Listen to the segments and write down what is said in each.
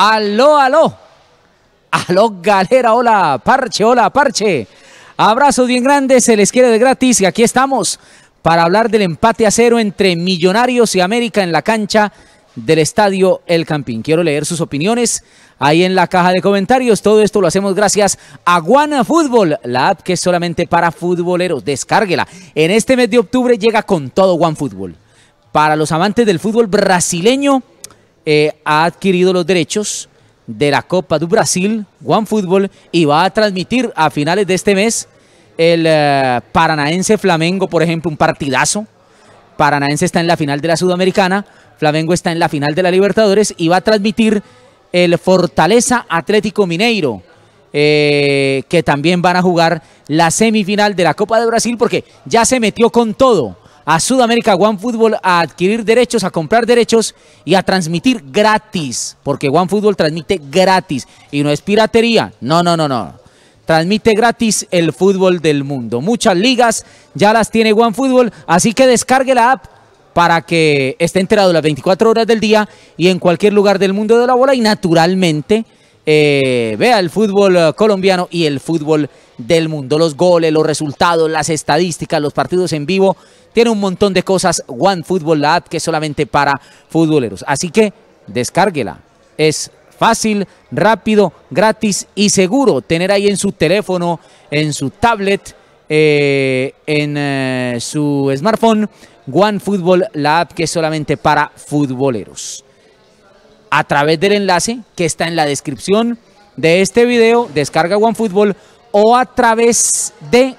Aló, aló. Aló, galera. Hola, parche. Hola, parche. Abrazos bien grandes. Se les quiere de gratis. Y aquí estamos para hablar del empate a cero entre Millonarios y América en la cancha del Estadio El Campín. Quiero leer sus opiniones ahí en la caja de comentarios. Todo esto lo hacemos gracias a Guana Fútbol, la app que es solamente para futboleros. Descárguela. En este mes de octubre llega con todo One Fútbol. Para los amantes del fútbol brasileño, eh, ha adquirido los derechos de la Copa do Brasil, One Football, y va a transmitir a finales de este mes el eh, Paranaense Flamengo, por ejemplo, un partidazo. Paranaense está en la final de la Sudamericana, Flamengo está en la final de la Libertadores y va a transmitir el Fortaleza Atlético Mineiro. Eh, que también van a jugar la semifinal de la Copa de Brasil porque ya se metió con todo a Sudamérica OneFootball a adquirir derechos, a comprar derechos y a transmitir gratis, porque OneFootball transmite gratis y no es piratería. No, no, no, no. Transmite gratis el fútbol del mundo. Muchas ligas ya las tiene OneFootball, así que descargue la app para que esté enterado las 24 horas del día y en cualquier lugar del mundo de la bola y naturalmente eh, vea el fútbol eh, colombiano y el fútbol del mundo, los goles, los resultados, las estadísticas, los partidos en vivo tiene un montón de cosas. One Football, la app que es solamente para futboleros. Así que descárguela. Es fácil, rápido, gratis y seguro. Tener ahí en su teléfono, en su tablet, eh, en eh, su smartphone, OneFootball, la app que es solamente para futboleros. A través del enlace que está en la descripción de este video, descarga OneFootball o a través de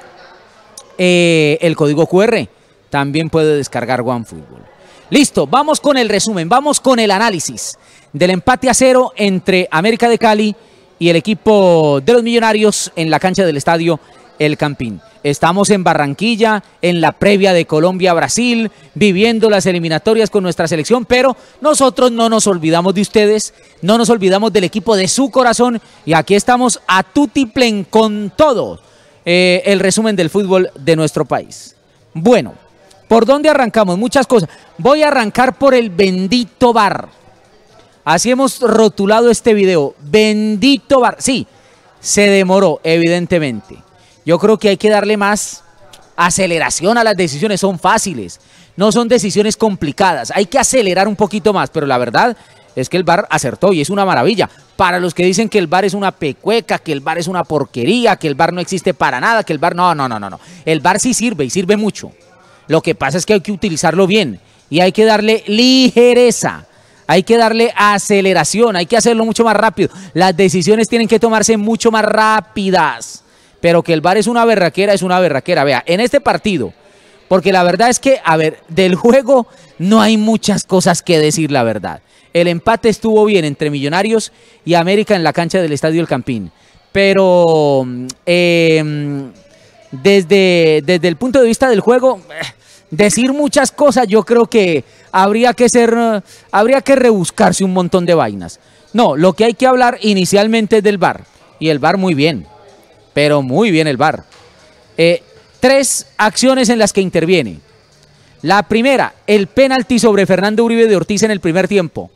eh, el código QR también puede descargar OneFootball. Listo, vamos con el resumen, vamos con el análisis del empate a cero entre América de Cali y el equipo de los Millonarios en la cancha del estadio El Campín. Estamos en Barranquilla, en la previa de Colombia-Brasil, viviendo las eliminatorias con nuestra selección, pero nosotros no nos olvidamos de ustedes, no nos olvidamos del equipo de su corazón y aquí estamos a tutiplen con todo eh, el resumen del fútbol de nuestro país. Bueno, ¿Por dónde arrancamos? Muchas cosas. Voy a arrancar por el bendito bar. Así hemos rotulado este video. Bendito bar. Sí, se demoró, evidentemente. Yo creo que hay que darle más aceleración a las decisiones. Son fáciles. No son decisiones complicadas. Hay que acelerar un poquito más. Pero la verdad es que el bar acertó y es una maravilla. Para los que dicen que el bar es una pecueca, que el bar es una porquería, que el bar no existe para nada, que el bar no, no, no, no, no. El bar sí sirve y sirve mucho. Lo que pasa es que hay que utilizarlo bien y hay que darle ligereza. Hay que darle aceleración, hay que hacerlo mucho más rápido. Las decisiones tienen que tomarse mucho más rápidas. Pero que el bar es una berraquera, es una berraquera. Vea, en este partido, porque la verdad es que, a ver, del juego no hay muchas cosas que decir la verdad. El empate estuvo bien entre Millonarios y América en la cancha del Estadio El Campín. Pero mm, em, desde, desde el punto de vista del juego, eh, decir muchas cosas, yo creo que habría que ser, eh, habría que rebuscarse un montón de vainas. No, lo que hay que hablar inicialmente es del bar Y el bar muy bien, pero muy bien el bar eh, tres acciones en las que interviene. La primera, el penalti sobre Fernando Uribe de Ortiz en el primer tiempo.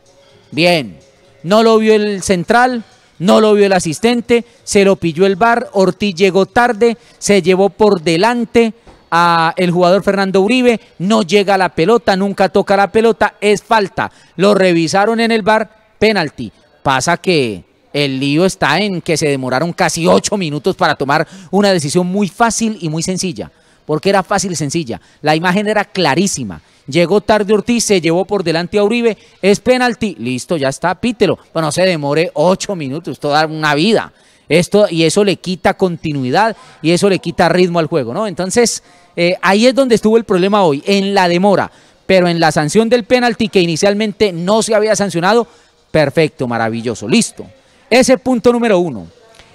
Bien, no lo vio el central, no lo vio el asistente, se lo pilló el bar, Ortiz llegó tarde, se llevó por delante a el jugador Fernando Uribe, no llega la pelota, nunca toca la pelota, es falta. Lo revisaron en el bar, penalti. Pasa que el lío está en que se demoraron casi ocho minutos para tomar una decisión muy fácil y muy sencilla. Porque era fácil y sencilla. La imagen era clarísima. Llegó tarde Ortiz, se llevó por delante a Uribe. Es penalti. Listo, ya está, pítelo. Bueno, se demore ocho minutos, toda una vida. Esto, y eso le quita continuidad y eso le quita ritmo al juego, ¿no? Entonces, eh, ahí es donde estuvo el problema hoy, en la demora. Pero en la sanción del penalti que inicialmente no se había sancionado, perfecto, maravilloso, listo. Ese punto número uno.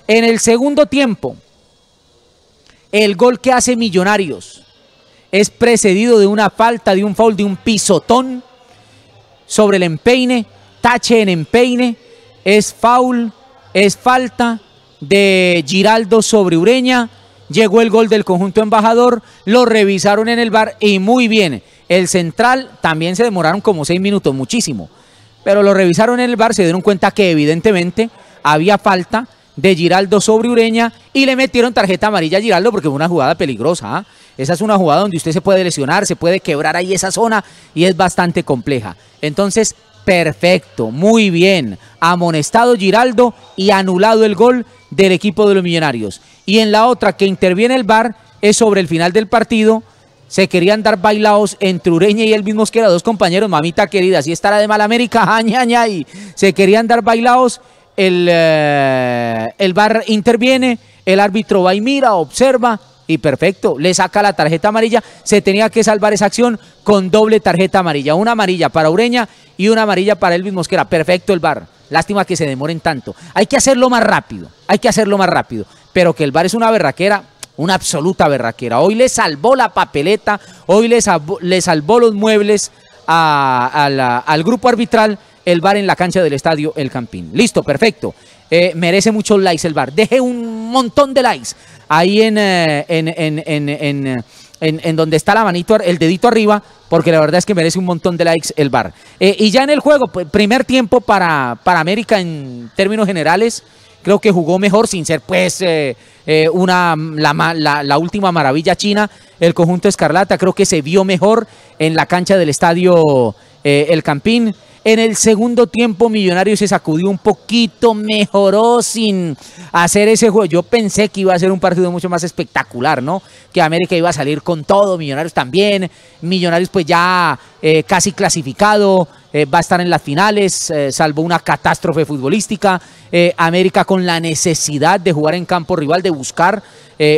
En el segundo tiempo, el gol que hace Millonarios es precedido de una falta, de un foul, de un pisotón sobre el empeine, tache en empeine, es foul, es falta de Giraldo sobre Ureña, llegó el gol del conjunto embajador, lo revisaron en el bar y muy bien, el central también se demoraron como seis minutos, muchísimo, pero lo revisaron en el bar, se dieron cuenta que evidentemente había falta, de Giraldo sobre Ureña y le metieron tarjeta amarilla a Giraldo porque fue una jugada peligrosa. ¿ah? Esa es una jugada donde usted se puede lesionar, se puede quebrar ahí esa zona y es bastante compleja. Entonces, perfecto, muy bien. Amonestado Giraldo y anulado el gol del equipo de los Millonarios. Y en la otra que interviene el VAR es sobre el final del partido. Se querían dar bailaos entre Ureña y el mismo que dos compañeros, mamita querida, si estará de Malamérica... América, se querían dar bailaos el, bar eh, interviene, el árbitro va y mira, observa, y perfecto, le saca la tarjeta amarilla, se tenía que salvar esa acción con doble tarjeta amarilla, una amarilla para Ureña y una amarilla para Elvis Mosquera, perfecto el bar. lástima que se demoren tanto, hay que hacerlo más rápido, hay que hacerlo más rápido, pero que el bar es una berraquera, una absoluta berraquera, hoy le salvó la papeleta, hoy le salvó, salvó los muebles al grupo arbitral el bar en la cancha del estadio El Campín. Listo, perfecto. Eh, merece muchos likes el bar. Deje un montón de likes ahí eh, en, en, donde está la manito, el dedito arriba, porque la verdad es que merece un montón de likes el bar. Eh, y ya en el juego, primer tiempo para, para América en términos generales creo que jugó mejor sin ser pues una la, última maravilla china el conjunto escarlata creo que se vio mejor en la cancha del estadio el campín en el segundo tiempo Millonarios se sacudió un poquito, mejoró sin hacer ese juego. Yo pensé que iba a ser un partido mucho más espectacular, ¿no? Que América iba a salir con todo, Millonarios también. Millonarios pues ya eh, casi clasificado, eh, va a estar en las finales, eh, salvo una catástrofe futbolística. América con la necesidad de jugar en campo rival, de buscar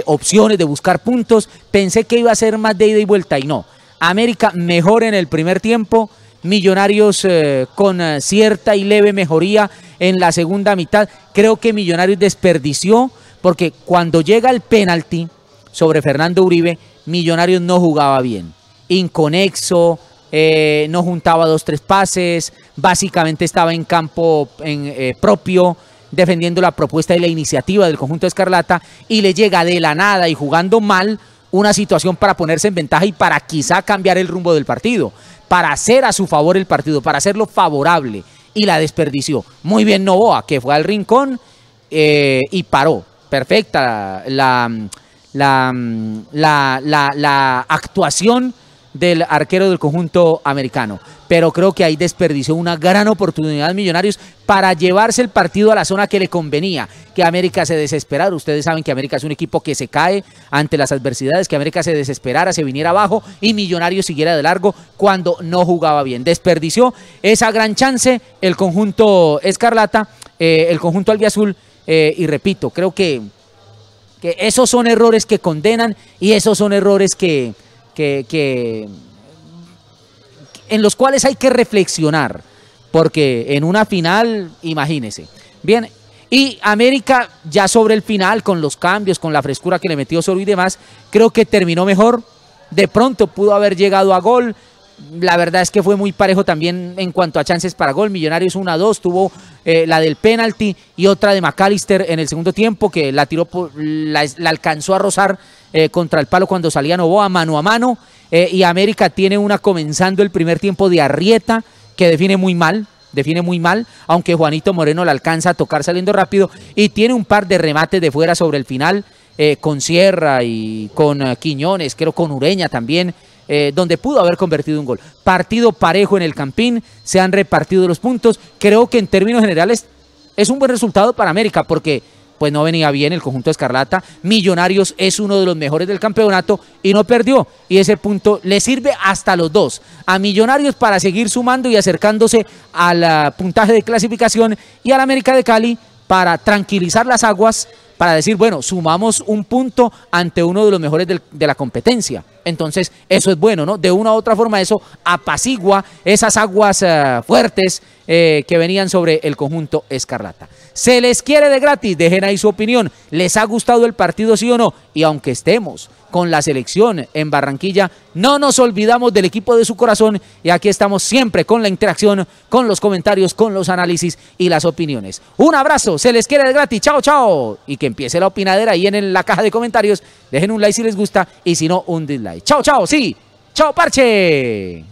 opciones, de buscar puntos. Pensé que iba a ser más de ida y vuelta y no. América mejor en el primer tiempo Millonarios eh, con eh, cierta y leve mejoría en la segunda mitad. Creo que Millonarios desperdició porque cuando llega el penalti sobre Fernando Uribe, Millonarios no jugaba bien. Inconexo, eh, no juntaba dos, tres pases, básicamente estaba en campo en, propio defendiendo la propuesta y la iniciativa del conjunto de Escarlata y le llega de la nada y jugando mal una situación para ponerse en ventaja y para quizá cambiar el rumbo del partido para hacer a su favor el partido, para hacerlo favorable y la desperdició. Muy bien Novoa, que fue al rincón eh, y paró. Perfecta la, la, la, la actuación del arquero del conjunto americano. Pero creo que ahí desperdició una gran oportunidad Millonarios para llevarse el partido a la zona que le convenía. Que América se desesperara. Ustedes saben que América es un equipo que se cae ante las adversidades. Que América se desesperara, se viniera abajo y Millonarios siguiera de largo cuando no jugaba bien. Desperdició esa gran chance el conjunto Escarlata, eh, el conjunto Albiazul. Eh, y repito, creo que, que esos son errores que condenan y esos son errores que que, en los cuales hay que reflexionar, porque en una final, imagínese. Bien, y América ya sobre el final, con los cambios, con la frescura que le metió solo y demás, creo que terminó mejor. De pronto pudo haber llegado a gol, la verdad es que fue muy parejo también en cuanto a chances para gol. Millonarios 1 dos 2, tuvo eh, la del penalti y otra de McAllister en el segundo tiempo que la tiró, por la alcanzó a rozar eh, contra el palo cuando salía Novoa mano a mano. Eh, y América tiene una comenzando el primer tiempo de Arrieta que define muy mal. Define muy mal, aunque Juanito Moreno la alcanza a tocar saliendo rápido y tiene un par de remates de fuera sobre el final con Sierra y con Quiñones, creo con Ureña también. Eh, donde pudo haber convertido un gol. Partido parejo en el Campín, se han repartido los puntos. Creo que en términos generales es un buen resultado para América porque pues no venía bien el conjunto de Escarlata. Millonarios es uno de los mejores del campeonato y no perdió. Y ese punto le sirve hasta los dos. A Millonarios para seguir sumando y acercándose al ah, puntaje de clasificación y al América de Cali para tranquilizar las aguas, para decir, bueno, sumamos un punto ante uno de los mejores de la competencia. Entonces, eso es bueno, ¿no? De una u otra forma, eso apacigua esas aguas eh, fuertes eh, que venían sobre el conjunto Escarlata. Se les quiere de gratis, dejen ahí su opinión. ¿Les ha gustado el partido, sí o no? Y aunque estemos con la selección en Barranquilla, no nos olvidamos del equipo de su corazón y aquí estamos siempre con la interacción, con los comentarios, con los análisis y las opiniones. Un abrazo, se les quiere de gratis, chao, chao. Y que empiece la opinadera ahí en la caja de comentarios. Dejen un like si les gusta y si no, un dislike. Chao, chao, sí. Chao, parche.